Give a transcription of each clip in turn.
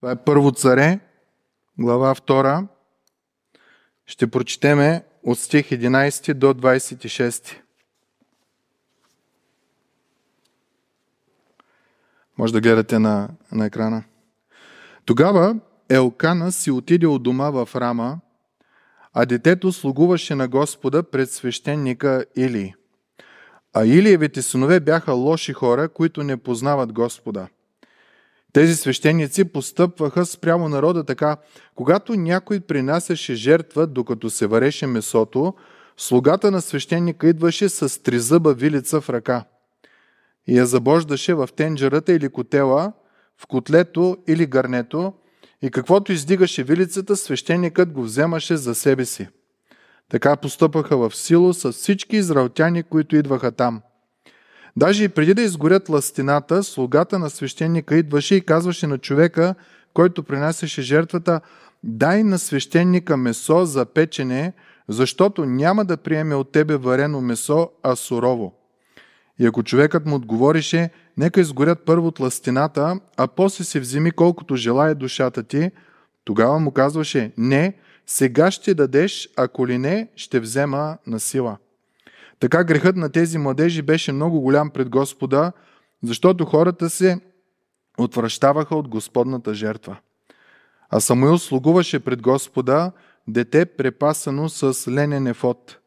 Това е Първо царе, глава 2. Ще прочетеме от стих 11 до 26. Може да гледате на, на екрана. Тогава Елкана си отиде от дома в Рама, а детето слугуваше на Господа пред свещеника Илии. А Илиевите синове бяха лоши хора, които не познават Господа – тези свещеници постъпваха спрямо народа така. Когато някой принасяше жертва, докато се вареше месото, слугата на свещеника идваше с тризъба вилица в ръка и я забождаше в тенджерата или котела, в котлето или гарнето и каквото издигаше вилицата, свещеникът го вземаше за себе си. Така постъпаха в сило с всички израелтяни, които идваха там – Даже и преди да изгорят ластината, слугата на свещеника идваше и казваше на човека, който принасяше жертвата, дай на свещеника месо за печене, защото няма да приеме от тебе варено месо, а сурово. И ако човекът му отговорише, нека изгорят първо от ластината, а после се вземи колкото желая душата ти, тогава му казваше, не, сега ще дадеш, ако ли не, ще взема на сила. Така грехът на тези младежи беше много голям пред Господа, защото хората се отвръщаваха от Господната жертва. А Самуил слугуваше пред Господа дете препасано с ленен ефот.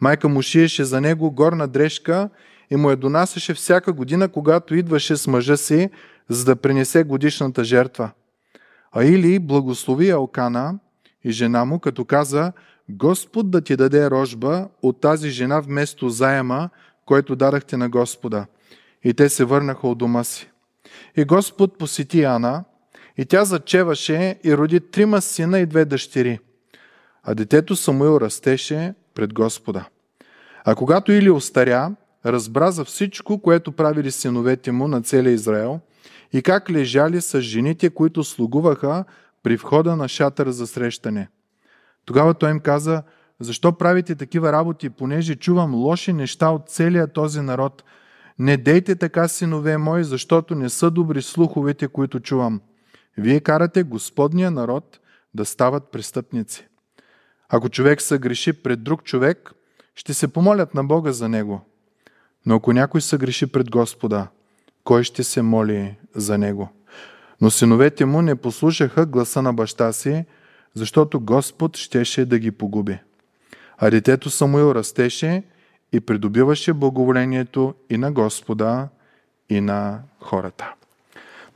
Майка му шиеше за него горна дрежка и му я донасеше всяка година, когато идваше с мъжа си, за да принесе годишната жертва. А Или благослови Алкана и жена му, като каза, Господ да ти даде рожба от тази жена вместо заема, който дадахте на Господа. И те се върнаха от дома си. И Господ посети Ана, и тя зачеваше и роди трима сина и две дъщери. А детето Самуил растеше пред Господа. А когато Или остаря, разбра за всичко, което правили синовете му на целия Израел и как лежали с жените, които слугуваха при входа на шатъра за срещане – тогава той им каза, защо правите такива работи, понеже чувам лоши неща от целия този народ. Не дейте така, синове мои, защото не са добри слуховете, които чувам. Вие карате Господния народ да стават престъпници. Ако човек се греши пред друг човек, ще се помолят на Бога за него. Но ако някой се греши пред Господа, кой ще се моли за него? Но синовете му не послушаха гласа на баща си, защото Господ щеше да ги погуби. А детето Самуил растеше и придобиваше благоволението и на Господа, и на хората.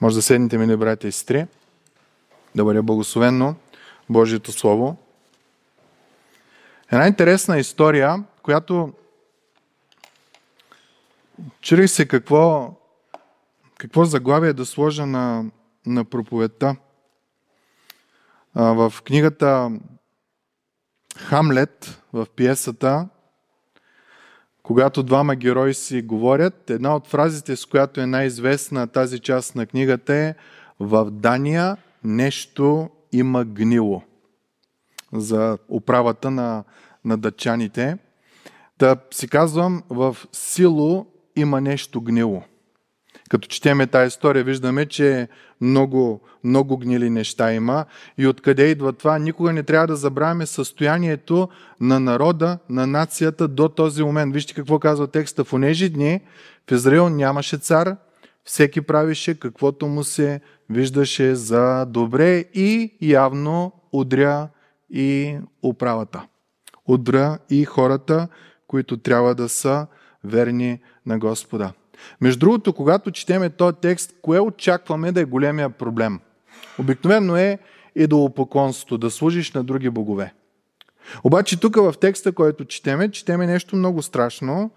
Може да седните, мили братя и сестри, да бъде благословено Божието Слово. Една интересна история, която чрез се какво, какво заглавие да сложа на, на проповедта – в книгата Хамлет, в пиесата, когато двама герои си говорят, една от фразите, с която е най-известна тази част на книгата е «В Дания нещо има гнило» за управата на, на дъчаните. Да си казвам, в сило има нещо гнило. Като четеме тази история, виждаме, че много, много гнили неща има. И откъде идва това? Никога не трябва да забравяме състоянието на народа, на нацията до този момент. Вижте какво казва текста. В онежи дни в Израил нямаше цар, всеки правише каквото му се виждаше за добре и явно удря и управата. Удря и хората, които трябва да са верни на Господа. Между другото, когато четеме този текст, кое очакваме да е големия проблем? Обикновено е идолопоклонството, да служиш на други богове. Обаче тук в текста, който четеме, четеме нещо много страшно,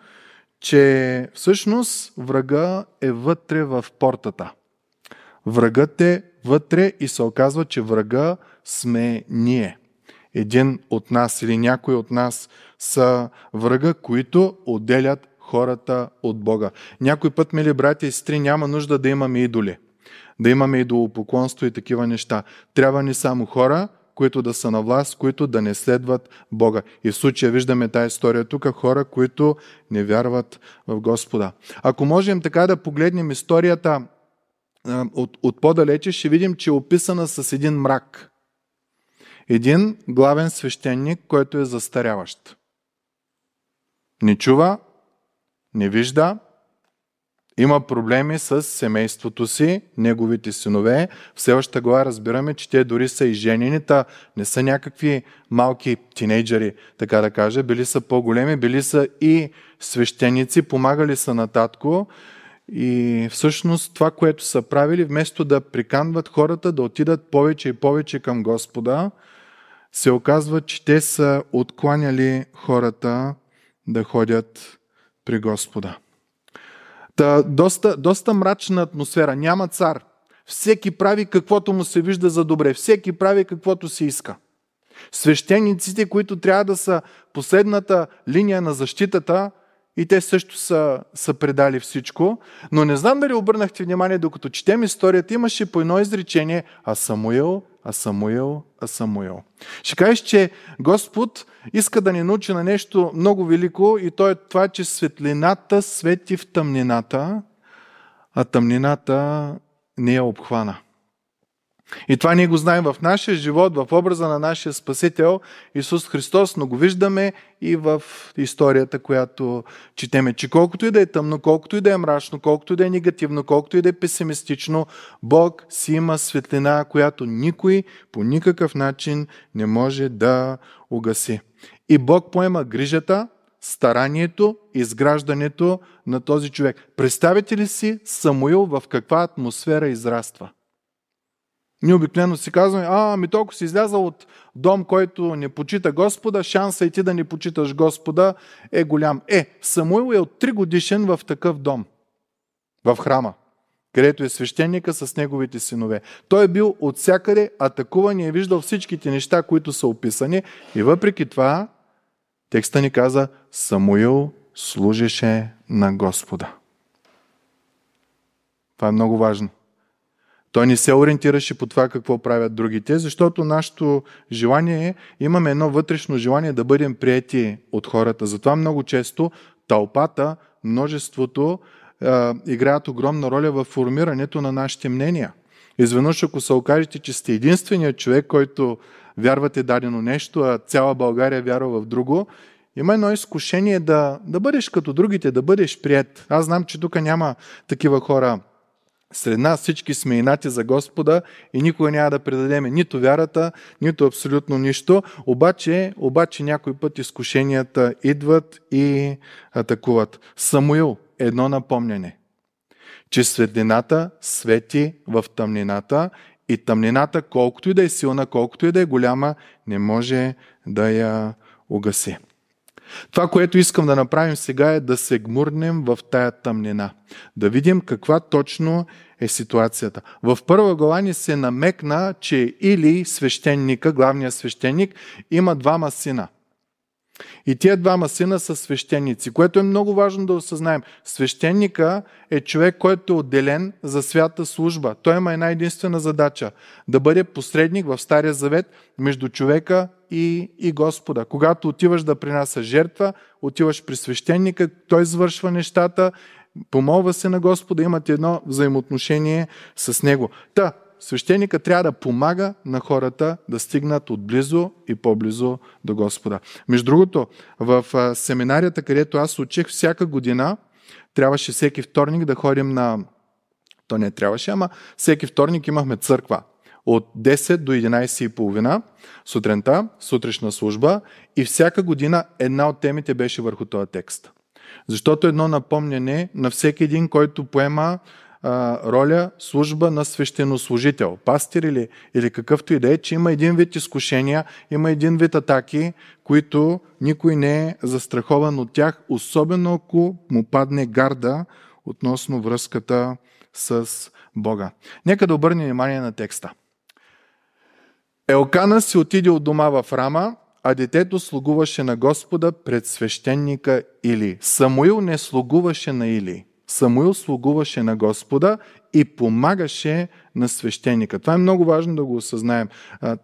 че всъщност врага е вътре в портата. Врагът е вътре и се оказва, че врага сме ние. Един от нас или някой от нас са врага, които отделят хората от Бога. Някой път, мили братя и сестри, няма нужда да имаме идоли, да имаме идолопоклонство и такива неща. Трябва ни само хора, които да са на власт, които да не следват Бога. И в случая виждаме тази история тук, хора, които не вярват в Господа. Ако можем така да погледнем историята от, от по-далече, ще видим, че е описана с един мрак. Един главен свещеник, който е застаряващ. Не чува, не вижда, има проблеми с семейството си, неговите синове. Все още глава разбираме, че те дори са и женени, та не са някакви малки тинейджери, така да кажа. Били са по-големи, били са и свещеници, помагали са на татко. И всъщност това, което са правили, вместо да приканват хората да отидат повече и повече към Господа, се оказва, че те са откланяли хората да ходят при Господа. Та, доста, доста мрачна атмосфера. Няма цар. Всеки прави каквото му се вижда за добре. Всеки прави каквото си иска. Свещениците, които трябва да са последната линия на защитата, и те също са, са предали всичко. Но не знам дали обърнахте внимание, докато четем историята, имаше по едно изречение, а Самуил а Самуил, а Самуил. Ще кажеш, че Господ иска да ни научи на нещо много велико и то е това, че светлината свети в тъмнината, а тъмнината не я е обхвана. И това ние го знаем в нашия живот, в образа на нашия Спасител Исус Христос, но го виждаме и в историята, която четеме, че колкото и да е тъмно, колкото и да е мрачно, колкото и да е негативно, колкото и да е песимистично, Бог си има светлина, която никой по никакъв начин не може да угаси. И Бог поема грижата, старанието, изграждането на този човек. Представете ли си Самуил в каква атмосфера израства? Ние обикновено си казваме, а, ми толкова си излязал от дом, който не почита Господа, шанса и ти да не почиташ Господа е голям. Е, Самуил е от 3 годишен в такъв дом, в храма, където е свещеника с неговите синове. Той е бил от всякъде атакуван и е виждал всичките неща, които са описани. И въпреки това, текста ни каза, Самуил служеше на Господа. Това е много важно. Той не се ориентираше по това какво правят другите, защото нашето желание е, имаме едно вътрешно желание да бъдем прияти от хората. Затова много често тълпата, множеството е, играят огромна роля в формирането на нашите мнения. Изведнъж, ако се окажете, че сте единственият човек, който вярвате дадено нещо, а цяла България вярва в друго, има едно изкушение да, да бъдеш като другите, да бъдеш прият. Аз знам, че тук няма такива хора сред нас всички сме инати за Господа и никога няма да предадеме нито вярата, нито абсолютно нищо. Обаче, обаче някой път изкушенията идват и атакуват. Самуил, едно напомняне, че светлината свети в тъмнината и тъмнината, колкото и да е силна, колкото и да е голяма, не може да я угаси. Това, което искам да направим сега е да се гмурнем в тая тъмнина. Да видим каква точно е ситуацията. В първа глава ни се намекна, че или свещеника, главният свещеник, има двама сина – и тия двама сина са свещеници, което е много важно да осъзнаем. Свещеника е човек, който е отделен за свята служба. Той има една единствена задача да бъде посредник в Стария завет между човека и, и Господа. Когато отиваш да принася жертва, отиваш при свещеника, той извършва нещата, помолва се на Господа, имат едно взаимоотношение с него. Та, свещеника трябва да помага на хората да стигнат отблизо и по-близо до Господа. Между другото, в семинарията, където аз учех всяка година, трябваше всеки вторник да ходим на... То не трябваше, ама всеки вторник имахме църква от 10 до 11.30 сутринта, сутрешна служба и всяка година една от темите беше върху този текст. Защото едно напомняне на всеки един, който поема а, роля, служба на свещенослужител, пастир или, или какъвто и да е, че има един вид изкушения, има един вид атаки, които никой не е застрахован от тях, особено ако му падне гарда относно връзката с Бога. Нека да обърнем внимание на текста. Елкана си отиде от дома в Рама, а детето слугуваше на Господа пред свещеника Или. Самуил не слугуваше на Или. Самуил слугуваше на Господа и помагаше на свещеника. Това е много важно да го осъзнаем.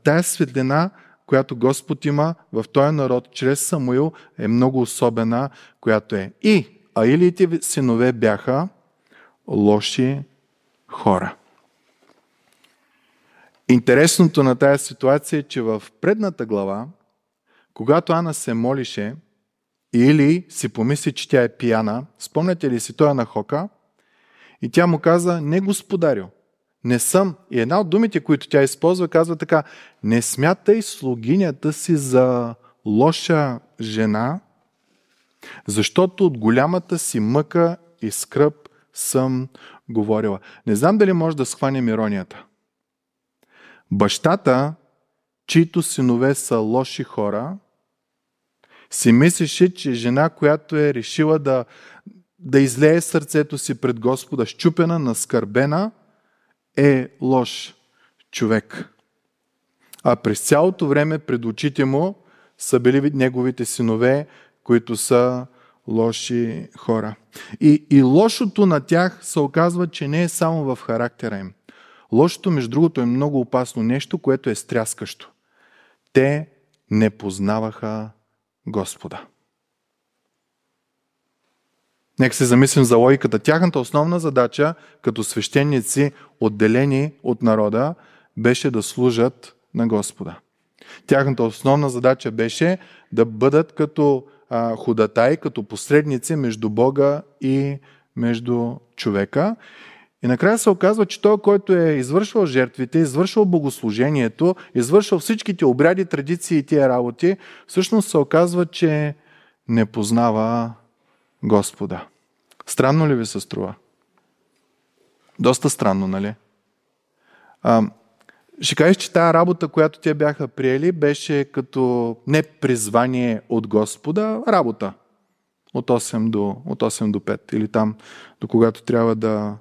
Тая светлина, която Господ има в този народ чрез Самуил, е много особена, която е. И Аилиите синове бяха лоши хора. Интересното на тая ситуация е, че в предната глава, когато Ана се молише – или си помисли, че тя е пияна. Спомняте ли си, той е на Хока. И тя му каза, не господарю, не съм. И една от думите, които тя използва, казва така, не смятай слугинята си за лоша жена, защото от голямата си мъка и скръп съм говорила. Не знам дали може да схванем иронията. Бащата, чието синове са лоши хора, си мислеше, че жена, която е решила да, да излее сърцето си пред Господа, щупена, наскърбена, е лош човек. А през цялото време пред очите му са били неговите синове, които са лоши хора. И, и лошото на тях се оказва, че не е само в характера им. Лошото, между другото, е много опасно нещо, което е стряскащо. Те не познаваха Господа. Нека се замислим за логиката. Тяхната основна задача като свещеници, отделени от народа, беше да служат на Господа. Тяхната основна задача беше да бъдат като а, като посредници между Бога и между човека. И накрая се оказва, че той, който е извършвал жертвите, извършвал богослужението, извършвал всичките обряди, традиции и тия работи, всъщност се оказва, че не познава Господа. Странно ли ви се струва? Доста странно, нали? А, ще кажеш, че тая работа, която те бяха приели, беше като не призвание от Господа, работа. От 8 до, от 8 до 5 или там, до когато трябва да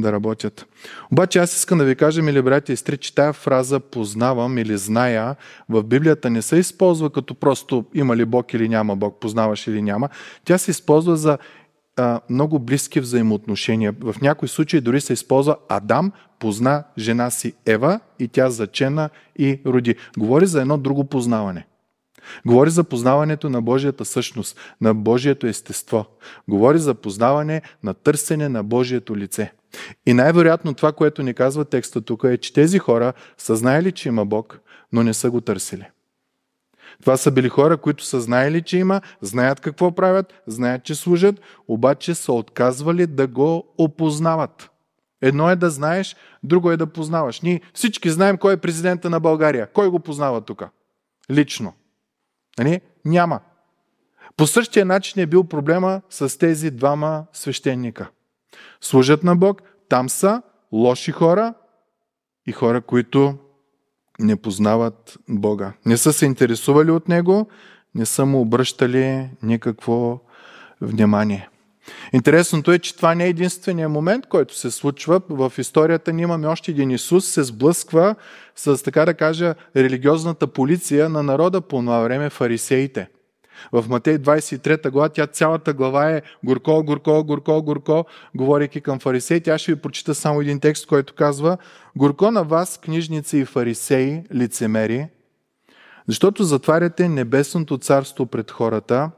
да работят. Обаче аз искам да ви кажа, мили брати и сестри, че тая фраза познавам или зная в Библията не се използва като просто има ли Бог или няма Бог, познаваш или няма. Тя се използва за а, много близки взаимоотношения. В някои случаи дори се използва Адам позна жена си Ева и тя зачена и роди. Говори за едно друго познаване. Говори за познаването на Божията същност, на Божието естество. Говори за познаване на търсене на Божието лице – и най-вероятно това, което ни казва текста тук е, че тези хора са знаели, че има Бог, но не са го търсили. Това са били хора, които са знаели, че има, знаят какво правят, знаят, че служат, обаче са отказвали да го опознават. Едно е да знаеш, друго е да познаваш. Ние всички знаем кой е президента на България. Кой го познава тук? Лично. Нали? Няма. По същия начин е бил проблема с тези двама свещеника служат на Бог, там са лоши хора и хора, които не познават Бога. Не са се интересували от Него, не са му обръщали никакво внимание. Интересното е, че това не е единствения момент, който се случва. В историята ни имаме още един Исус, се сблъсква с, така да кажа, религиозната полиция на народа по това време, фарисеите. В Матей 23 глава, тя цялата глава е горко, горко, горко, горко, говоряки към фарисеите. Аз ще ви прочита само един текст, който казва Горко на вас, книжници и фарисеи, лицемери, защото затваряте небесното царство пред хората,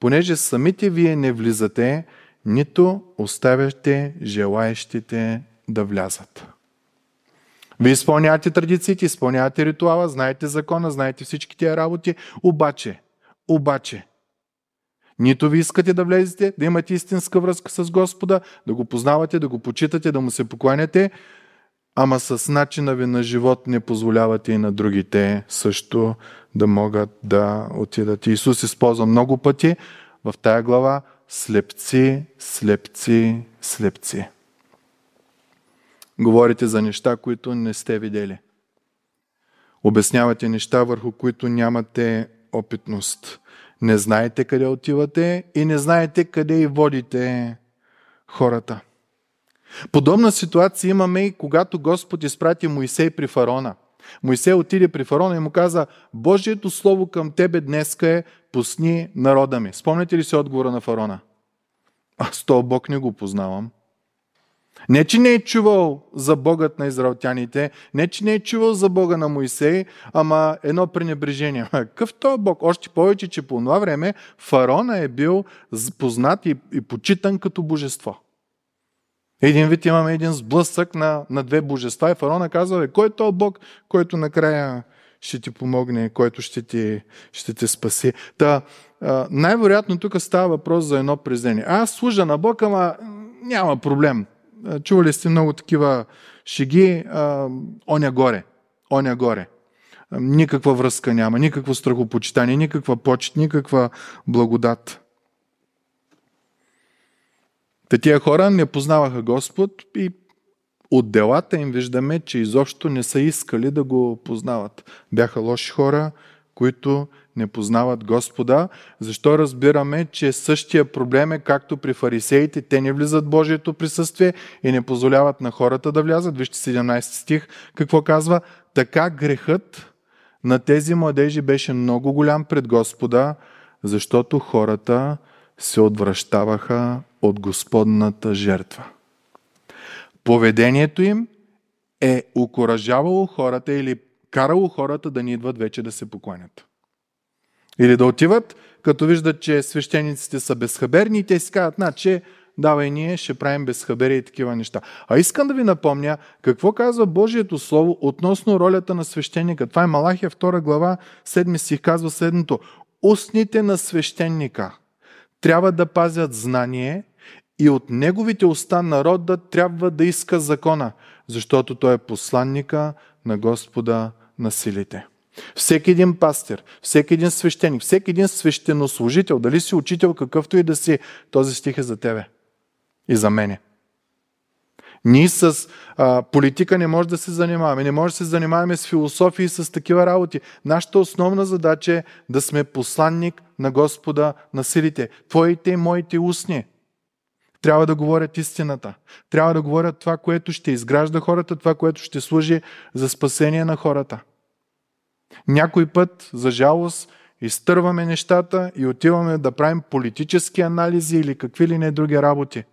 понеже самите вие не влизате, нито оставяте желаещите да влязат. Вие изпълнявате традициите, изпълнявате ритуала, знаете закона, знаете всички тия работи, обаче – обаче. Нито ви искате да влезете, да имате истинска връзка с Господа, да го познавате, да го почитате, да му се покланяте, ама с начина ви на живот не позволявате и на другите също да могат да отидат. Исус използва много пъти в тая глава слепци, слепци, слепци. Говорите за неща, които не сте видели. Обяснявате неща, върху които нямате опитност. Не знаете къде отивате и не знаете къде и водите хората. Подобна ситуация имаме и когато Господ изпрати Моисей при фараона. Моисей отиде при фараона и му каза, Божието слово към тебе днеска е, пусни народа ми. Спомняте ли си отговора на фараона? Аз то Бог не го познавам. Не, че не е чувал за Богът на израелтяните, не, че не е чувал за Бога на Моисей, ама едно пренебрежение. Какъв то Бог? Още повече, че по това време фараона е бил познат и, и почитан като божество. Един вид имаме един сблъсък на, на две божества и фараона казва, «Е, кой е то Бог, който накрая ще ти помогне, който ще ти, ще те спаси. Та, най-вероятно тук става въпрос за едно презрение. Аз служа на Бог, ама няма проблем е, чували сте много такива шеги, е, оня горе, оня горе. Е, никаква връзка няма, никакво страхопочитание, никаква почет, никаква благодат. Те тия хора не познаваха Господ и от делата им виждаме, че изобщо не са искали да го познават. Бяха лоши хора, които не познават Господа. Защо разбираме, че същия проблем е както при фарисеите. Те не влизат в Божието присъствие и не позволяват на хората да влязат. Вижте 17 стих какво казва. Така грехът на тези младежи беше много голям пред Господа, защото хората се отвръщаваха от Господната жертва. Поведението им е укоражавало хората или карало хората да не идват вече да се покланят. Или да отиват, като виждат, че свещениците са безхаберни и те си казват, значи, давай ние ще правим безхабери и такива неща. А искам да ви напомня какво казва Божието Слово относно ролята на свещеника. Това е Малахия 2 глава 7 стих казва следното. Устните на свещеника трябва да пазят знание и от неговите уста народа трябва да иска закона, защото той е посланника на Господа на силите. Всеки един пастир, всеки един свещеник, всеки един свещенослужител, дали си учител, какъвто и да си, този стих е за тебе и за мене. Ние с а, политика не може да се занимаваме, не може да се занимаваме с философии и с такива работи. Нашата основна задача е да сме посланник на Господа на силите. Твоите и моите устни трябва да говорят истината. Трябва да говорят това, което ще изгражда хората, това, което ще служи за спасение на хората. Някой път, за жалост, изтърваме нещата и отиваме да правим политически анализи или какви ли не други работи.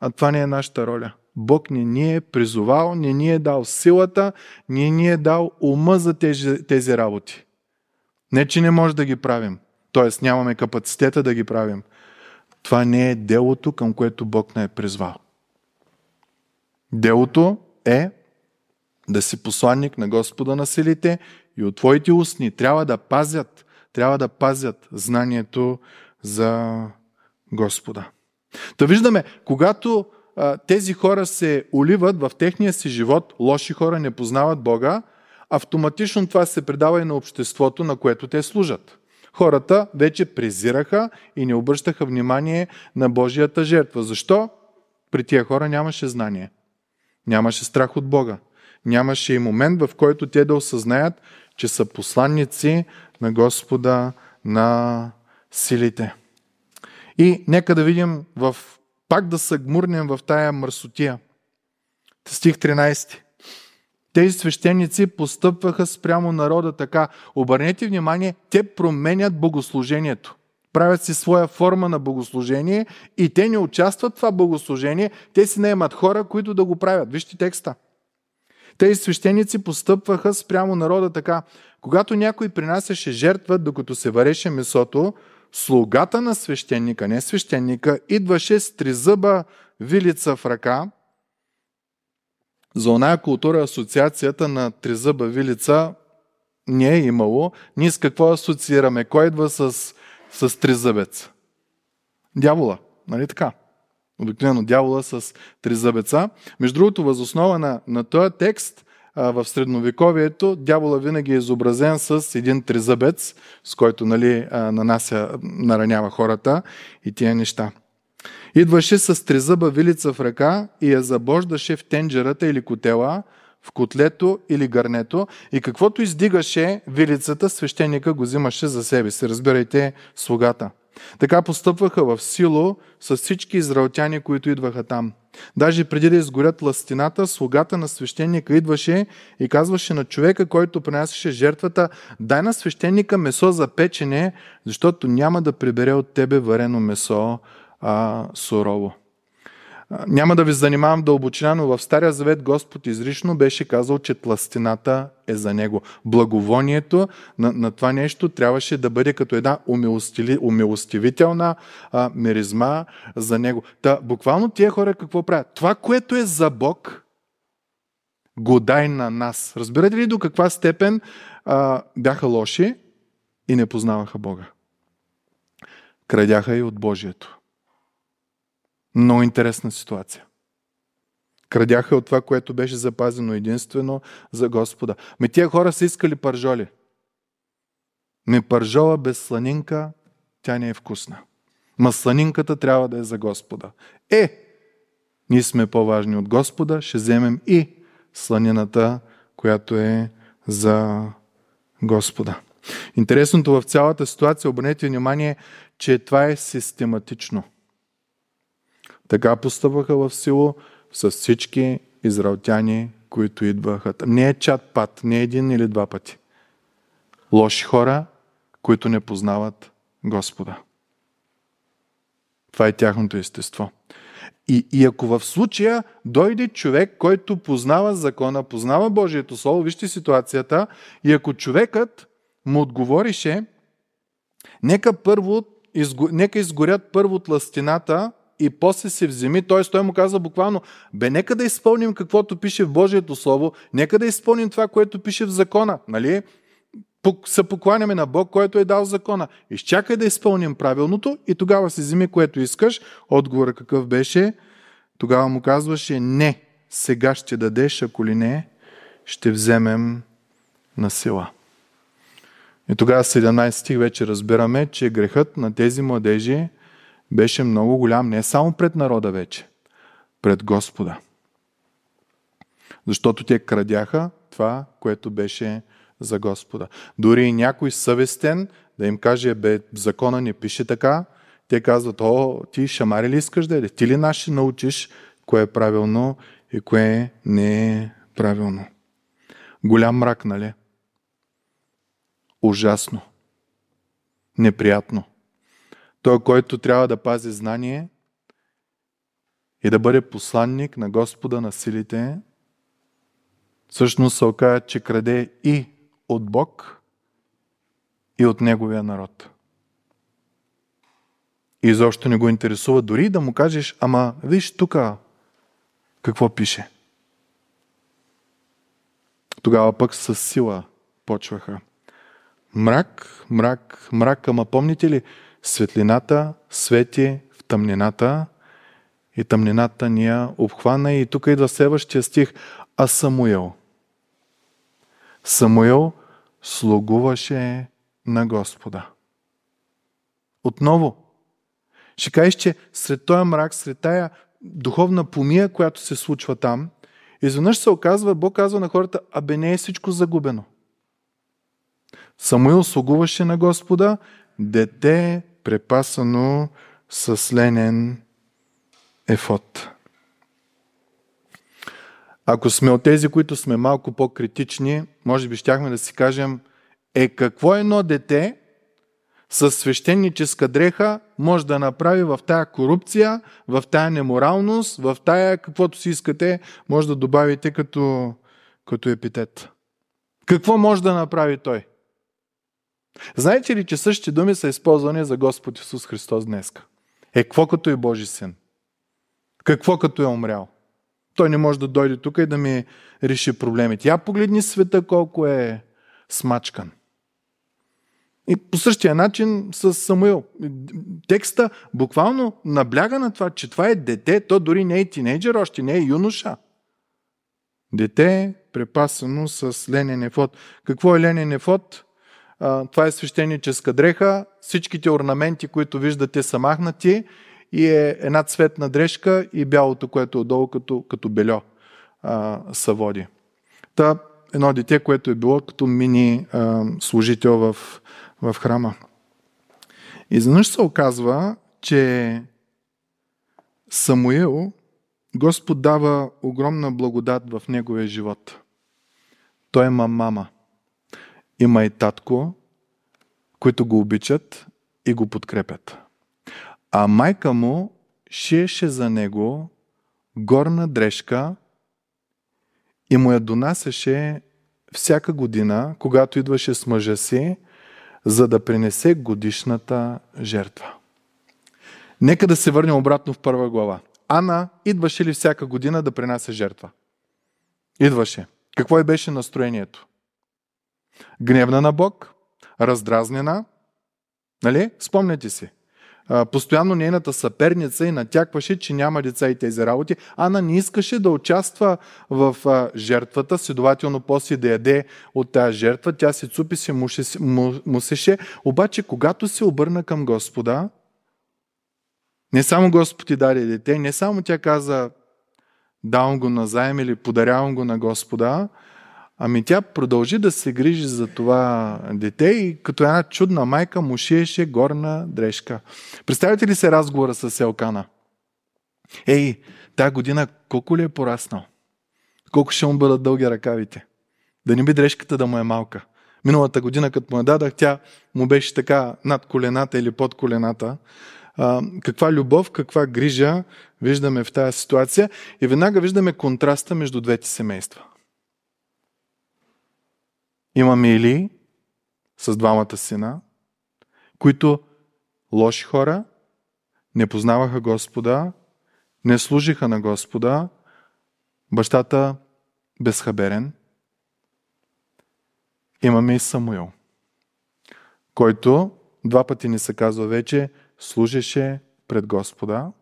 А това не е нашата роля. Бог не ни е призовал, не ни е дал силата, не ни е дал ума за тези, тези работи. Не, че не може да ги правим, т.е. нямаме капацитета да ги правим. Това не е делото, към което Бог не е призвал. Делото е да си посланник на Господа на силите и от Твоите устни трябва да пазят, трябва да пазят знанието за Господа. Та виждаме, когато а, тези хора се оливат в техния си живот, лоши хора не познават Бога, автоматично това се предава и на обществото, на което те служат. Хората вече презираха и не обръщаха внимание на Божията жертва. Защо? При тия хора нямаше знание. Нямаше страх от Бога. Нямаше и момент, в който те да осъзнаят, че са посланници на Господа на силите. И нека да видим в пак да се гмурнем в тая мърсотия. Стих 13. Тези свещеници постъпваха спрямо народа така. Обърнете внимание, те променят богослужението. Правят си своя форма на богослужение и те не участват в това богослужение. Те си наемат хора, които да го правят. Вижте текста. Тези свещеници постъпваха спрямо народа така. Когато някой принасяше жертва, докато се вареше месото, слугата на свещеника, не свещеника, идваше с тризъба вилица в ръка. За оная култура асоциацията на тризъба вилица не е имало. Ние с какво асоциираме? Кой идва с, с тризъбец? Дявола, нали така? обикновено дявола с зъбеца. Между другото, възоснова на, на този текст а, в средновековието дявола винаги е изобразен с един тризъбец, с който нали, а, нанася, наранява хората и тия неща. Идваше с тризъба вилица в ръка и я забождаше в тенджерата или котела, в котлето или гърнето и каквото издигаше вилицата, свещеника го взимаше за себе си. Разбирайте, слугата – така постъпваха в сило с всички израелтяни, които идваха там. Даже преди да изгорят ластината, слугата на свещеника идваше и казваше на човека, който принасяше жертвата, дай на свещеника месо за печене, защото няма да прибере от тебе варено месо а, сурово. Няма да ви занимавам дълбочина, но в Стария завет Господ изрично беше казал, че тластината е за него. Благовонието на, на това нещо трябваше да бъде като една умилостивителна а, миризма за него. Та, буквално тия хора какво правят? Това, което е за Бог, го дай на нас. Разбирате ли до каква степен а, бяха лоши и не познаваха Бога? Крадяха и от Божието. Много интересна ситуация. Крадяха от това, което беше запазено единствено за Господа. Ме ами тия хора са искали пържоли. Ме ами пържола без сланинка, тя не е вкусна. Ма сланинката трябва да е за Господа. Е, ние сме по-важни от Господа, ще вземем и сланината, която е за Господа. Интересното в цялата ситуация, обърнете внимание, че това е систематично – така постъпаха в сило с всички израелтяни, които идваха. Не е чат пат, не е един или два пъти. Лоши хора, които не познават Господа. Това е тяхното естество. И, и ако в случая дойде човек, който познава закона, познава Божието Слово, вижте ситуацията, и ако човекът му отговорише, нека, първо, изго, нека изгорят първо тластината, и после се вземи. Т.е. той му каза буквално, бе, нека да изпълним каквото пише в Божието Слово, нека да изпълним това, което пише в закона, нали? се покланяме на Бог, който е дал закона. Изчакай да изпълним правилното и тогава си вземи, което искаш. Отговора какъв беше? Тогава му казваше, не, сега ще дадеш, ако ли не, ще вземем на сила. И тогава 17 стих вече разбираме, че грехът на тези младежи беше много голям не само пред народа вече, пред Господа. Защото те крадяха това, което беше за Господа. Дори и някой съвестен да им каже, бе, закона не пише така, те казват, о, ти шамари ли искаш да е? Ти ли наши научиш кое е правилно и кое не е правилно? Голям мрак, нали? Ужасно. Неприятно. Той, който трябва да пази знание и да бъде посланник на Господа на силите, всъщност се оказа, че краде и от Бог, и от Неговия народ. И изобщо не го интересува дори да му кажеш, ама виж тук какво пише. Тогава пък с сила почваха. Мрак, мрак, мрак, ама помните ли, светлината свети в тъмнината и тъмнината ни я обхвана. И тук идва следващия стих. А Самуил. Самуил слугуваше на Господа. Отново, ще кажеш, че сред този мрак, сред тая духовна помия, която се случва там, изведнъж се оказва, Бог казва на хората, абе не е всичко загубено. Самуил слугуваше на Господа, дете препасано с ленен ефот. Ако сме от тези, които сме малко по-критични, може би щяхме да си кажем, е какво едно дете с свещеническа дреха може да направи в тая корупция, в тая неморалност, в тая каквото си искате, може да добавите като, като епитет. Какво може да направи той? Знаете ли, че същите думи са използвани за Господ Исус Христос днес? Е, какво като е Божи син? Какво като е умрял? Той не може да дойде тук и да ми реши проблемите. Я погледни света колко е смачкан. И по същия начин с Самуил. Текста буквално набляга на това, че това е дете, то дори не е тинейджер, още не е юноша. Дете е препасано с ленен ефот. Какво е ленен ефот? това е свещеническа дреха. Всичките орнаменти, които виждате, са махнати и е една цветна дрежка и бялото, което е отдолу като, като бельо са води. Та едно дете, което е било като мини а, служител в, в храма. Изведнъж се оказва, че Самуил, Господ дава огромна благодат в неговия живот. Той има мама. Има и татко, които го обичат и го подкрепят. А майка му шиеше за него горна дрежка и му я донасеше всяка година, когато идваше с мъжа си, за да принесе годишната жертва. Нека да се върнем обратно в първа глава. Ана идваше ли всяка година да принася жертва? Идваше. Какво е беше настроението? гневна на Бог, раздразнена. Нали? Спомняте си. Постоянно нейната съперница и натякваше, че няма деца и тези работи. Ана не искаше да участва в жертвата, следователно после да яде от тази жертва. Тя се цупи, се мусеше. Обаче, когато се обърна към Господа, не само Господ ти даде дете, не само тя каза давам го на заем или подарявам го на Господа, Ами тя продължи да се грижи за това дете и като една чудна майка му шиеше горна дрежка. Представете ли се разговора с Елкана? Ей, тази година колко ли е пораснал? Колко ще му бъдат дълги ръкавите? Да не би дрежката да му е малка. Миналата година, като му я дадах, тя му беше така над колената или под колената. А, каква любов, каква грижа виждаме в тази ситуация. И веднага виждаме контраста между двете семейства. Имаме Или с двамата сина, които лоши хора, не познаваха Господа, не служиха на Господа, бащата безхаберен. Имаме и Самуил, който два пъти ни се казва вече, служеше пред Господа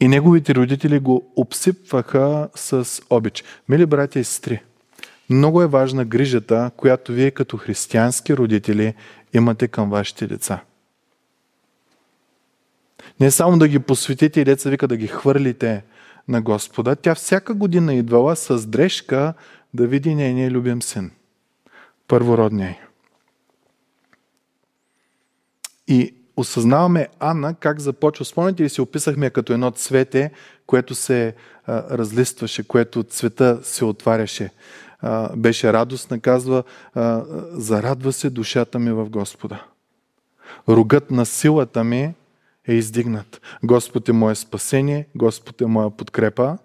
и неговите родители го обсипваха с обич. Мили братя и сестри, много е важна грижата, която вие като християнски родители имате към вашите деца. Не само да ги посветите и деца вика да ги хвърлите на Господа, тя всяка година идвала с дрежка да види нейния любим син. Първородния. И осъзнаваме Анна как започва. Спомняте ли си, описахме я като едно цвете, което се а, разлистваше, което цвета се отваряше а, беше радостна, казва, а, зарадва се душата ми е в Господа. Ругът на силата ми е издигнат. Господ е мое спасение, Господ е моя подкрепа,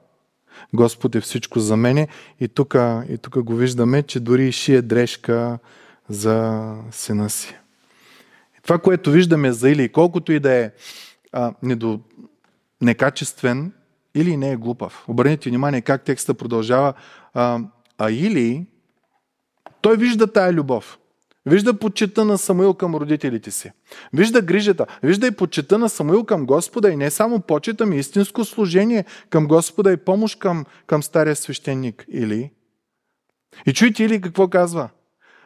Господ е всичко за мене. И тук, и го виждаме, че дори и шие дрежка за сина си. И това, което виждаме за Или, колкото и да е а, недо, некачествен, или не е глупав. Обърнете внимание как текста продължава. А, а или той вижда тая любов. Вижда почета на Самуил към родителите си. Вижда грижата. Вижда и почета на Самуил към Господа. И не само почета ми, истинско служение към Господа и помощ към, към стария свещеник. Или? И чуйте Или какво казва?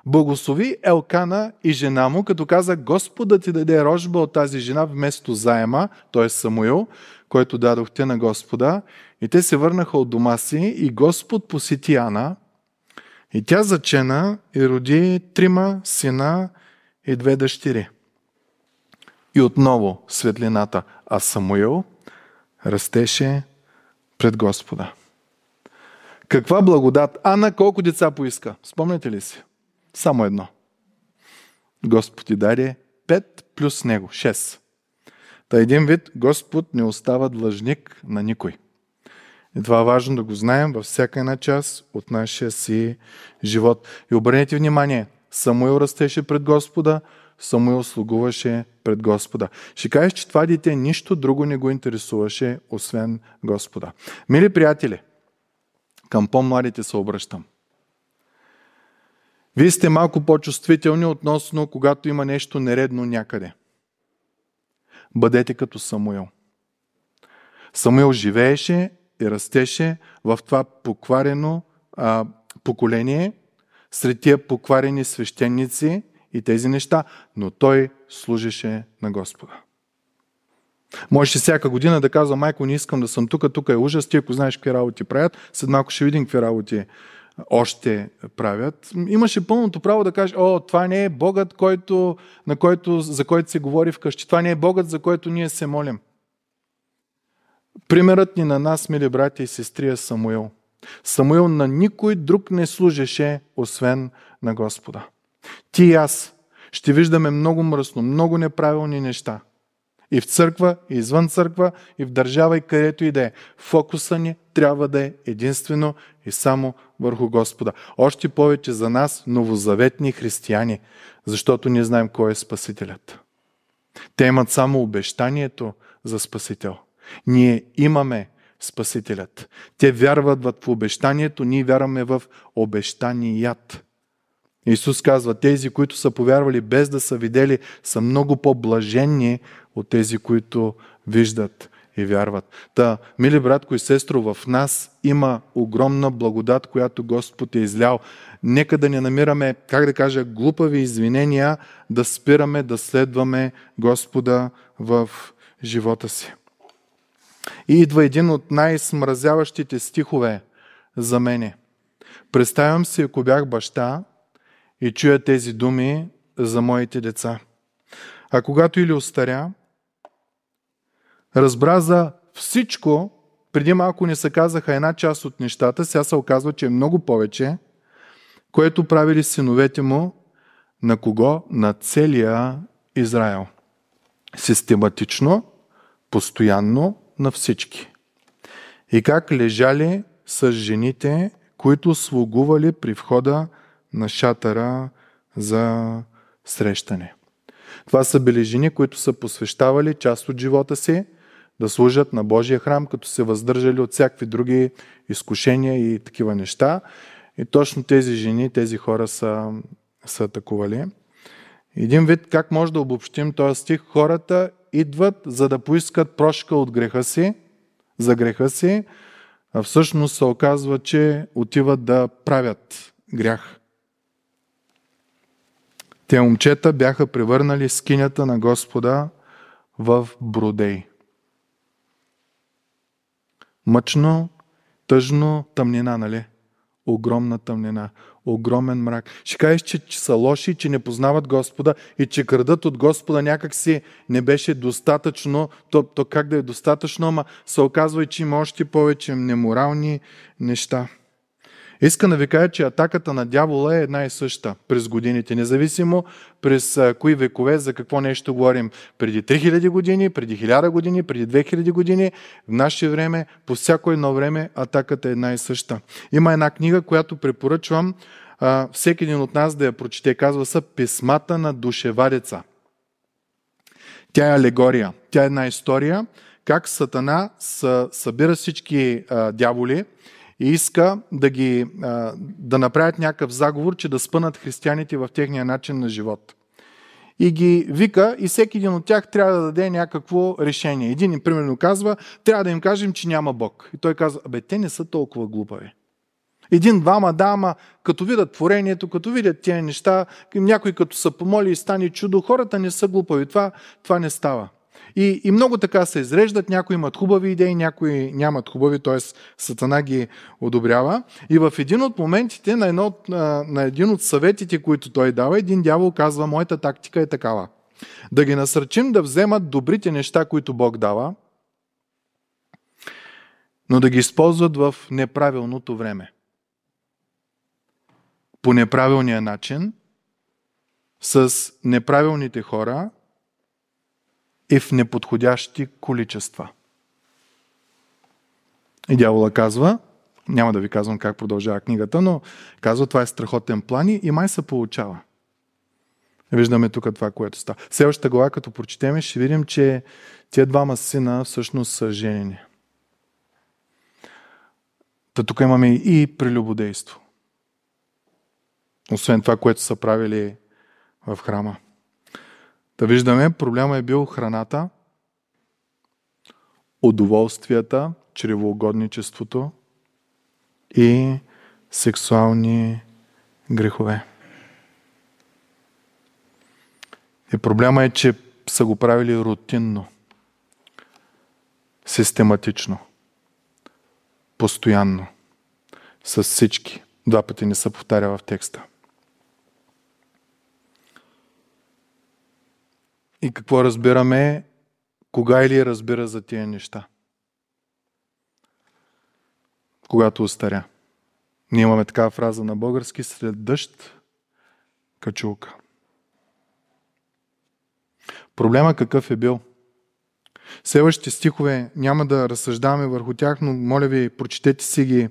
Благослови Елкана и жена му, като каза Господа ти даде рожба от тази жена вместо заема, т.е. Самуил, който дадохте на Господа, и те се върнаха от дома си и Господ посети Ана. И тя зачена и роди трима сина и две дъщери. И отново светлината, а Самуил растеше пред Господа. Каква благодат! Ана колко деца поиска? Спомняте ли си? Само едно. Господ ти даде пет плюс него, шест. Та един вид, Господ не остава длъжник на никой. И това е важно да го знаем във всяка една част от нашия си живот. И обърнете внимание, Самуил растеше пред Господа, Самуил слугуваше пред Господа. Ще кажеш, че това дете нищо друго не го интересуваше, освен Господа. Мили приятели, към по-младите се обръщам. Вие сте малко по-чувствителни относно когато има нещо нередно някъде. Бъдете като Самуил. Самуил живееше и растеше в това покварено а, поколение, сред тия покварени свещеници и тези неща, но той служеше на Господа. Можеше всяка година да казва, майко, не искам да съм тук, тук е ужас, ти ако знаеш какви работи правят, след малко ще видим какви работи още правят. Имаше пълното право да каже, о, това не е Богът, който, на който, за който се говори вкъщи, това не е Богът, за който ние се молим. Примерът ни на нас, мили брати и сестри, е Самуил. Самуил на никой друг не служеше, освен на Господа. Ти и аз ще виждаме много мръсно, много неправилни неща. И в църква, и извън църква, и в държава, и където и да е. Фокуса ни трябва да е единствено и само върху Господа. Още повече за нас, новозаветни християни, защото не знаем кой е Спасителят. Те имат само обещанието за Спасител – ние имаме Спасителят. Те вярват в обещанието, ние вярваме в обещаният. Исус казва, тези, които са повярвали без да са видели, са много по-блаженни от тези, които виждат и вярват. Та, мили братко и сестро, в нас има огромна благодат, която Господ е излял. Нека да не намираме, как да кажа, глупави извинения, да спираме да следваме Господа в живота си. И идва един от най-смразяващите стихове за мене. Представям си, ако бях баща и чуя тези думи за моите деца. А когато или остаря, разбра за всичко, преди малко не се казаха една част от нещата, сега се оказва, че е много повече, което правили синовете му, на кого? На целия Израел. Систематично, постоянно, на всички. И как лежали с жените, които слугували при входа на шатъра за срещане. Това са били жени, които са посвещавали част от живота си да служат на Божия храм, като се въздържали от всякакви други изкушения и такива неща. И точно тези жени, тези хора са, са атакували. Един вид как може да обобщим този стих, хората идват за да поискат прошка от греха си, за греха си, а всъщност се оказва, че отиват да правят грях. Те момчета бяха превърнали скинята на Господа в бродей. Мъчно, тъжно, тъмнина, нали? Огромна тъмнина огромен мрак. Ще кажеш, че, че са лоши, че не познават Господа и че крадат от Господа някакси не беше достатъчно, то, то как да е достатъчно, ама се оказва, че има още повече неморални неща. Искам да ви кажа, че атаката на дявола е една и съща през годините, независимо през кои векове, за какво нещо говорим. Преди 3000 години, преди 1000 години, преди 2000 години, в наше време, по всяко едно време, атаката е една и съща. Има една книга, която препоръчвам всеки един от нас да я прочете. Казва се Писмата на душевадеца. Тя е алегория. Тя е една история, как Сатана събира всички дяволи, и иска да, ги, да направят някакъв заговор, че да спънат християните в техния начин на живот. И ги вика и всеки един от тях трябва да даде някакво решение. Един им примерно казва, трябва да им кажем, че няма Бог. И той казва, бе, те не са толкова глупави. Един, двама, дама, като видят творението, като видят тези неща, някой като се помоли и стане чудо, хората не са глупави. Това, това не става. И, и много така се изреждат, някои имат хубави идеи, някои нямат хубави, т.е. Сатана ги одобрява. И в един от моментите, на, едно, на, на един от съветите, които той дава, един дявол казва, моята тактика е такава. Да ги насърчим да вземат добрите неща, които Бог дава, но да ги използват в неправилното време. По неправилния начин, с неправилните хора, и в неподходящи количества. И дявола казва, няма да ви казвам как продължава книгата, но казва, това е страхотен план и май се получава. Виждаме тук това, което става. Следващата глава, като прочетем, ще видим, че тия двама сина всъщност са женени. Та тук имаме и прелюбодейство. Освен това, което са правили в храма. Да виждаме, проблема е бил храната, удоволствията, чревоугодничеството и сексуални грехове. И проблема е, че са го правили рутинно, систематично, постоянно, с всички. Два пъти не се повтаря в текста. И какво разбираме, кога или разбира за тия неща? Когато остаря. Ние имаме такава фраза на български след дъжд, качулка. Проблема какъв е бил? Следващите стихове няма да разсъждаваме върху тях, но моля ви, прочетете си ги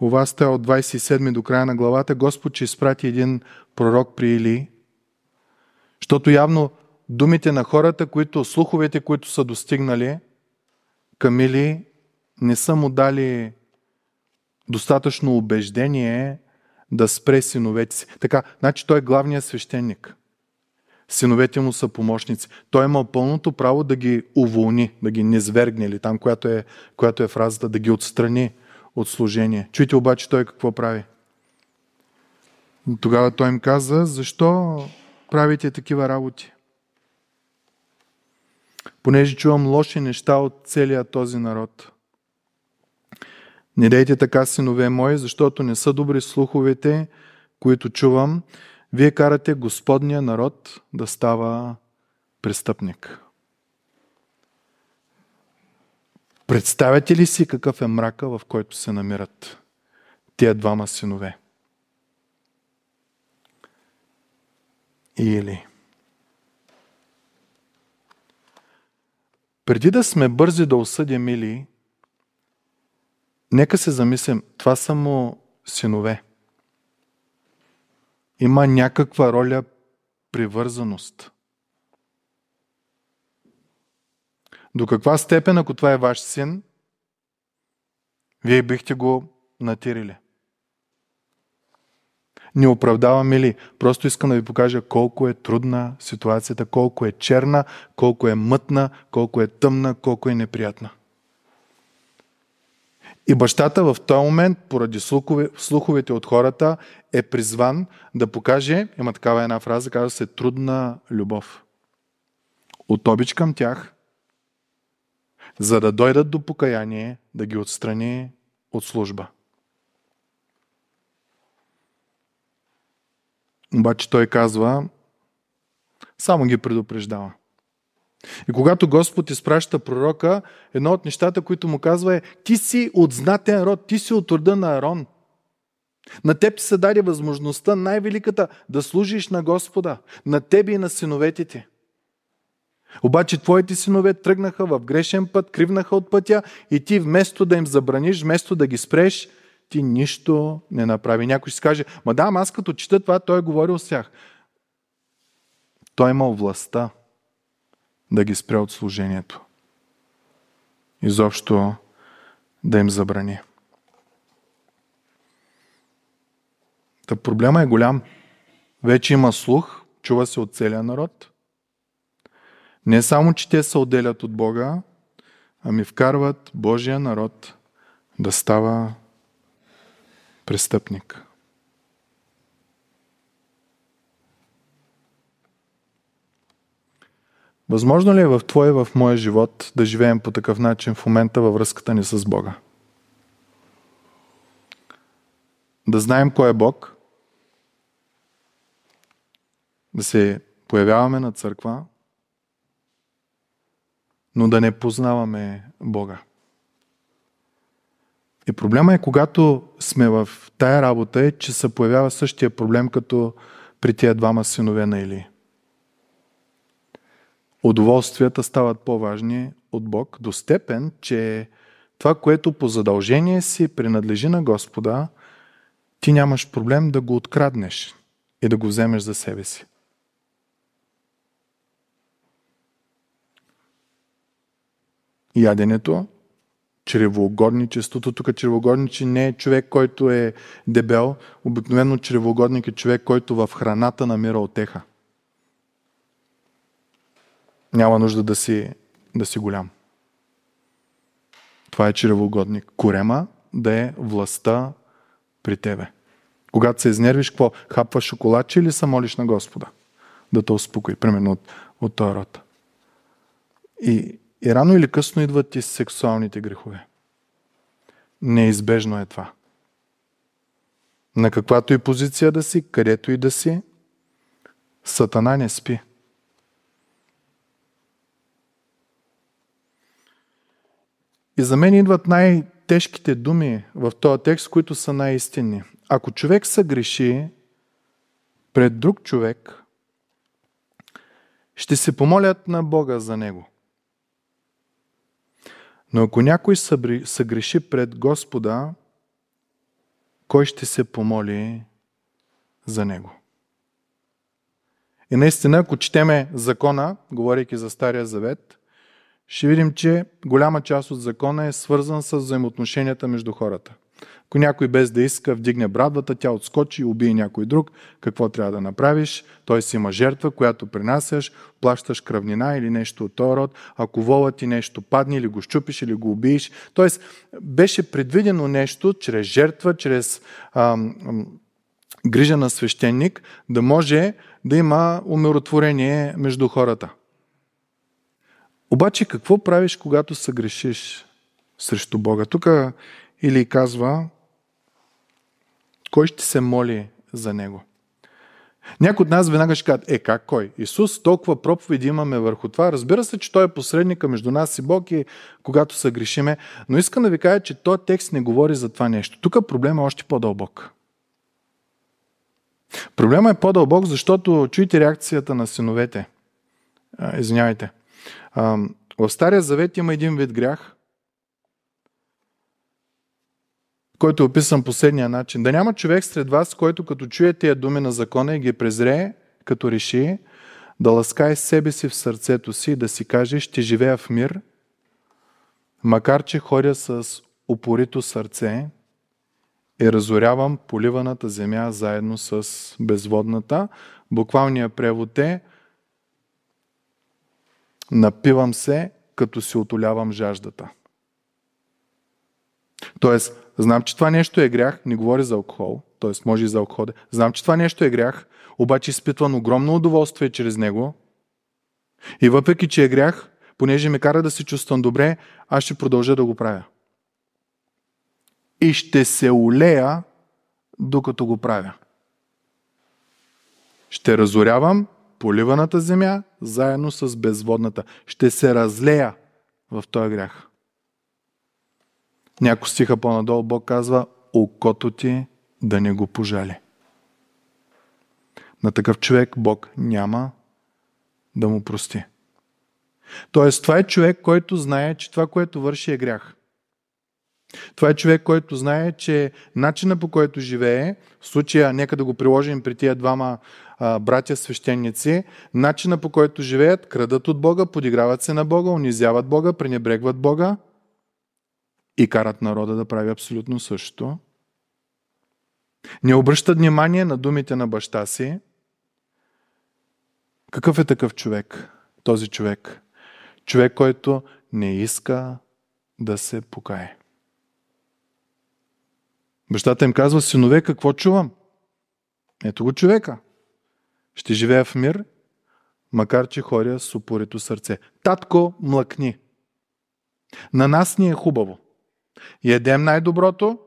у вас те от 27 до края на главата. Господ ще изпрати един пророк при Или, защото явно думите на хората, които, слуховете, които са достигнали Камили, не са му дали достатъчно убеждение да спре синовете си. Така, значи той е главният свещеник. Синовете му са помощници. Той е има пълното право да ги уволни, да ги звергне, или там, която е, която е фразата, да ги отстрани от служение. Чуйте обаче той какво прави. Тогава той им каза, защо правите такива работи? понеже чувам лоши неща от целия този народ. Не дейте така, синове мои, защото не са добри слуховете, които чувам. Вие карате Господния народ да става престъпник. Представете ли си какъв е мрака, в който се намират тия двама синове? Или... Преди да сме бързи да осъдим или, нека се замислим, това са му синове. Има някаква роля привързаност. До каква степен, ако това е ваш син, вие бихте го натирили? Не оправдаваме ли? Просто искам да ви покажа колко е трудна ситуацията, колко е черна, колко е мътна, колко е тъмна, колко е неприятна. И бащата в този момент, поради слуховете от хората, е призван да покаже, има такава една фраза, казва се трудна любов. От обич към тях, за да дойдат до покаяние, да ги отстрани от служба. Обаче той казва, само ги предупреждава. И когато Господ изпраща пророка, едно от нещата, които му казва е, ти си от знатен род, ти си от рода на Арон. На теб ти се даде възможността най-великата да служиш на Господа, на тебе и на синовете ти. Обаче твоите синове тръгнаха в грешен път, кривнаха от пътя и ти вместо да им забраниш, вместо да ги спреш – ти нищо не направи. Някой ще каже, ма да, аз като чета това, той е говорил с тях. Той е имал властта да ги спре от служението. Изобщо да им забрани. Та проблема е голям. Вече има слух, чува се от целия народ. Не само, че те се отделят от Бога, ами вкарват Божия народ да става престъпник. Възможно ли е в твой и в моя живот да живеем по такъв начин в момента във връзката ни с Бога? Да знаем кой е Бог, да се появяваме на църква, но да не познаваме Бога. И проблема е, когато сме в тая работа, е, че се появява същия проблем, като при тия двама синове на Или. Удоволствията стават по-важни от Бог до степен, че това, което по задължение си принадлежи на Господа, ти нямаш проблем да го откраднеш и да го вземеш за себе си. Яденето чревоугодничеството. Тук чревоугодниче не е човек, който е дебел. Обикновено чревоугодник е човек, който в храната намира отеха. Няма нужда да си, да си голям. Това е чревоугодник. Корема да е властта при тебе. Когато се изнервиш, какво? Хапваш шоколадче или се молиш на Господа? Да те успокои, примерно от, от този род. И и рано или късно идват и сексуалните грехове. Неизбежно е това. На каквато и позиция да си, където и да си, Сатана не спи. И за мен идват най-тежките думи в този текст, които са най-истинни. Ако човек се греши пред друг човек, ще се помолят на Бога за него. Но ако някой съгреши пред Господа, кой ще се помоли за него? И наистина, ако четеме закона, говоряки за Стария Завет, ще видим, че голяма част от закона е свързан с взаимоотношенията между хората. Ако някой без да иска вдигне брадвата, тя отскочи и убие някой друг, какво трябва да направиш? Той си има жертва, която принасяш, плащаш кръвнина или нещо от този род, ако вола ти нещо падне или го щупиш или го убиеш. Тоест, беше предвидено нещо чрез жертва, чрез ам, ам, грижа на свещеник, да може да има умиротворение между хората. Обаче какво правиш, когато съгрешиш срещу Бога? Тук или казва, кой ще се моли за него? Някои от нас веднага ще кажат, е как кой? Исус, толкова проповеди имаме върху това. Разбира се, че Той е посредника между нас и Бог и когато се грешиме, но искам да ви кажа, че този текст не говори за това нещо. Тук проблема е още по-дълбок. Проблема е по-дълбок, защото чуйте реакцията на синовете. извинявайте. в Стария Завет има един вид грях, който е описан последния начин. Да няма човек сред вас, който като чуе тия думи на закона и ги презрее, като реши да ласкае себе си в сърцето си и да си каже, ще живея в мир, макар че ходя с упорито сърце и разорявам поливаната земя заедно с безводната. Буквалният превод е напивам се, като си отолявам жаждата. Тоест, Знам, че това нещо е грях, не говоря за алкохол, т.е. може и за алкохол. Е. Знам, че това нещо е грях, обаче изпитвам огромно удоволствие чрез него. И въпреки, че е грях, понеже ме кара да се чувствам добре, аз ще продължа да го правя. И ще се олея, докато го правя. Ще разорявам поливаната земя, заедно с безводната. Ще се разлея в този грях. Няколко стиха по-надолу Бог казва, окото ти да не го пожали. На такъв човек Бог няма да му прости. Тоест, това е човек, който знае, че това, което върши е грях. Това е човек, който знае, че начина по който живее, в случая, нека да го приложим при тия двама а, братя свещеници, начина по който живеят, крадат от Бога, подиграват се на Бога, унизяват Бога, пренебрегват Бога, и карат народа да прави абсолютно също. Не обръщат внимание на думите на баща си. Какъв е такъв човек? Този човек. Човек, който не иска да се покае. Бащата им казва, синове, какво чувам? Ето го човека. Ще живея в мир, макар че хоря с упорито сърце. Татко, млъкни. На нас ни е хубаво. Ядем най-доброто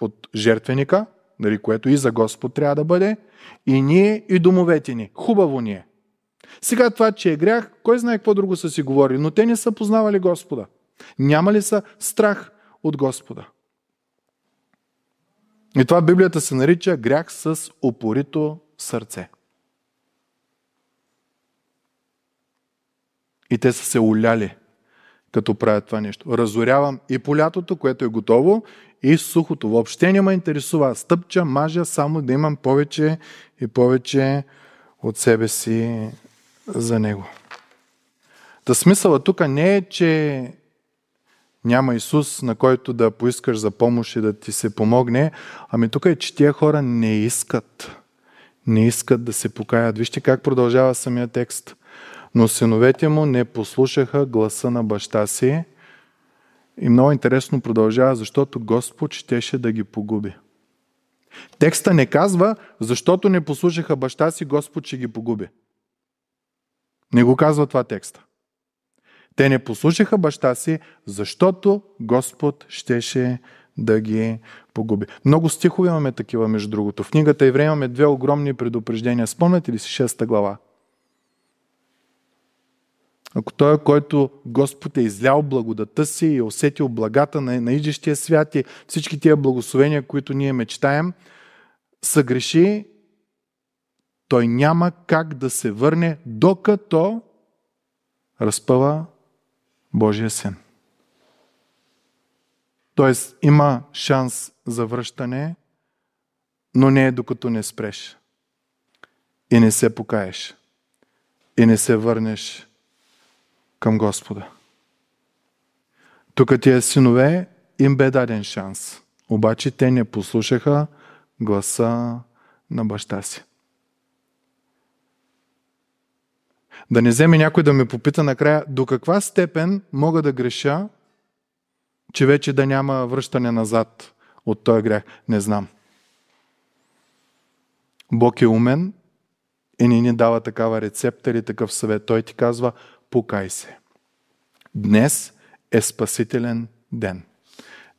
от жертвеника, нали, което и за Господ трябва да бъде, и ние, и домовете ни. Хубаво ни е. Сега това, че е грях, кой знае какво друго са си говорили, но те не са познавали Господа. Няма ли са страх от Господа? И това Библията се нарича грях с опорито сърце. И те са се уляли като правя това нещо. Разорявам и полятото, което е готово, и сухото. Въобще не ме интересува. Стъпча, мажа, само да имам повече и повече от себе си за него. Та смисъла тук не е, че няма Исус, на който да поискаш за помощ и да ти се помогне, ами тук е, че тия хора не искат. Не искат да се покаят. Вижте как продължава самия текст – но синовете му не послушаха гласа на баща си. И много интересно продължава, защото Господ щеше да ги погуби. Текста не казва, защото не послушаха баща си, Господ ще ги погуби. Не го казва това текста. Те не послушаха баща си, защото Господ щеше да ги погуби. Много стихове имаме такива, между другото. В книгата време имаме две огромни предупреждения. Спомняте ли си 6 глава? Ако той, е, който Господ е излял благодата си и е усетил благата на, на идещия свят и всички тия благословения, които ние мечтаем, съгреши, той няма как да се върне, докато разпъва Божия син. Тоест има шанс за връщане, но не е докато не спреш и не се покаеш и не се върнеш към Господа. Тук тия синове им бе даден шанс. Обаче те не послушаха гласа на баща си. Да не вземе някой да ме попита накрая до каква степен мога да греша, че вече да няма връщане назад от този грях. Не знам. Бог е умен и не ни дава такава рецепта или такъв съвет. Той ти казва – покай се. Днес е спасителен ден.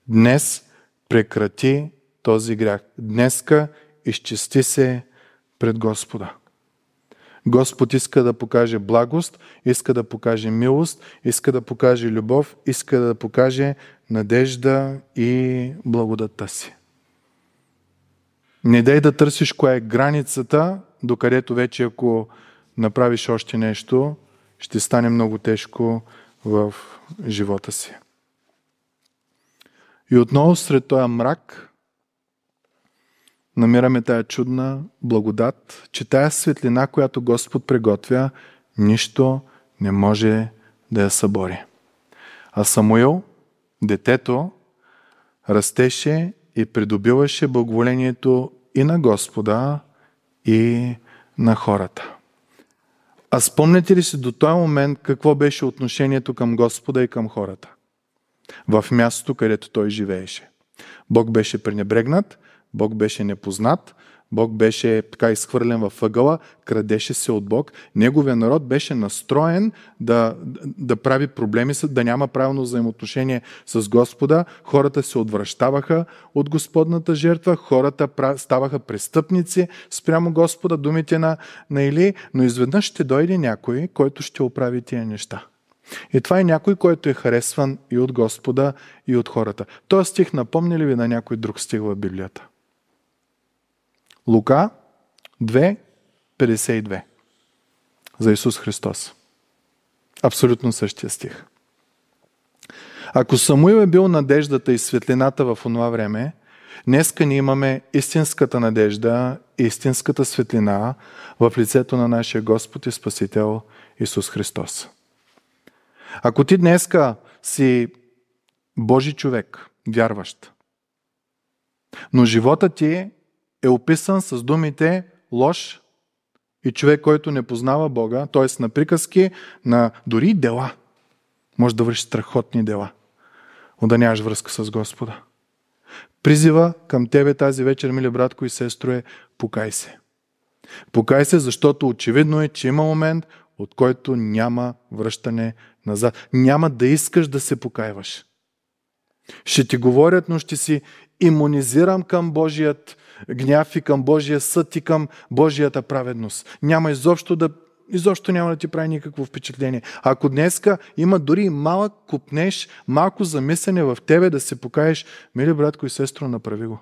Днес прекрати този грях. Днеска изчисти се пред Господа. Господ иска да покаже благост, иска да покаже милост, иска да покаже любов, иска да покаже надежда и благодата си. Не дай да търсиш коя е границата, докъдето вече ако направиш още нещо, ще стане много тежко в живота си. И отново сред този мрак намираме тая чудна благодат, че тая светлина, която Господ приготвя, нищо не може да я събори. А Самуил, детето, растеше и придобиваше благоволението и на Господа, и на хората. А спомняте ли си до този момент какво беше отношението към Господа и към хората? В мястото, където той живееше. Бог беше пренебрегнат, Бог беше непознат, Бог беше така изхвърлен във ъгъла, крадеше се от Бог. Неговия народ беше настроен да, да прави проблеми, да няма правилно взаимоотношение с Господа. Хората се отвръщаваха от Господната жертва, хората ставаха престъпници спрямо Господа, думите на, на Или, но изведнъж ще дойде някой, който ще оправи тия неща. И това е някой, който е харесван и от Господа, и от хората. Този стих напомня ли ви на някой друг стих в Библията? Лука 2.52 за Исус Христос. Абсолютно същия стих. Ако Самуил е бил надеждата и светлината в онова време, днеска ние имаме истинската надежда, истинската светлина в лицето на нашия Господ и Спасител Исус Христос. Ако ти днеска си Божи човек, вярващ, но живота ти е описан с думите лош и човек, който не познава Бога, т.е. на приказки, на дори дела. Може да върши страхотни дела, но да нямаш връзка с Господа. Призива към тебе тази вечер, мили братко и сестро, е покай се. Покай се, защото очевидно е, че има момент, от който няма връщане назад. Няма да искаш да се покаиваш. Ще ти говорят, но ще си имунизирам към Божият гняв и към Божия съд и към Божията праведност. Няма изобщо да изобщо няма да ти прави никакво впечатление. Ако днеска има дори малък купнеш, малко замислене в тебе да се покаеш, мили братко и сестро, направи го.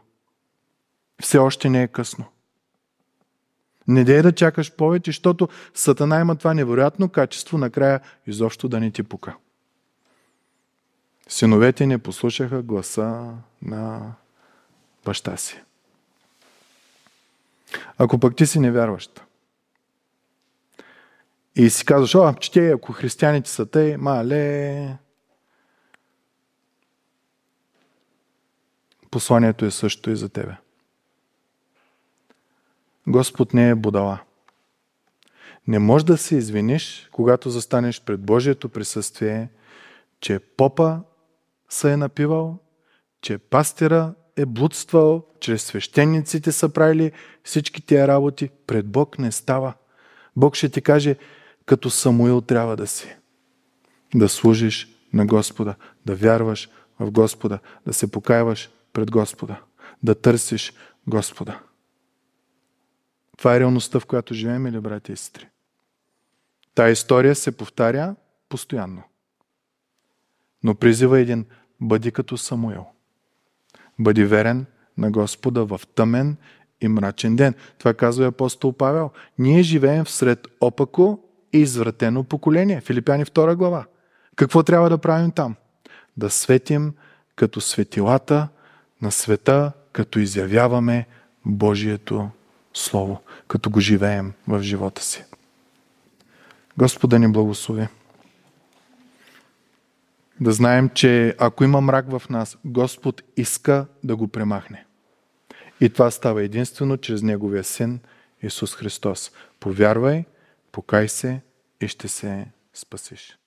Все още не е късно. Не дей да чакаш повече, защото Сатана има това невероятно качество, накрая изобщо да не ти пука. Синовете не послушаха гласа на баща си. Ако пък ти си невярващ и си казваш, о, че те, ако християните са те, мале, посланието е също и за тебе. Господ не е будала. Не можеш да се извиниш, когато застанеш пред Божието присъствие, че попа се е напивал, че пастира е блудствал, чрез свещениците са правили всички тия работи. Пред Бог не става. Бог ще ти каже, като Самуил трябва да си. Да служиш на Господа, да вярваш в Господа, да се покаяваш пред Господа, да търсиш Господа. Това е реалността, в която живеем, или брати и сестри? Та история се повтаря постоянно. Но призива един – бъди като Самуил. Бъди верен на Господа в тъмен и мрачен ден. Това казва апостол Павел. Ние живеем всред опако и извратено поколение. Филипяни 2 глава. Какво трябва да правим там? Да светим като светилата на света, като изявяваме Божието Слово, като го живеем в живота си. Господа ни благослови да знаем, че ако има мрак в нас, Господ иска да го премахне. И това става единствено чрез Неговия Син Исус Христос. Повярвай, покай се и ще се спасиш.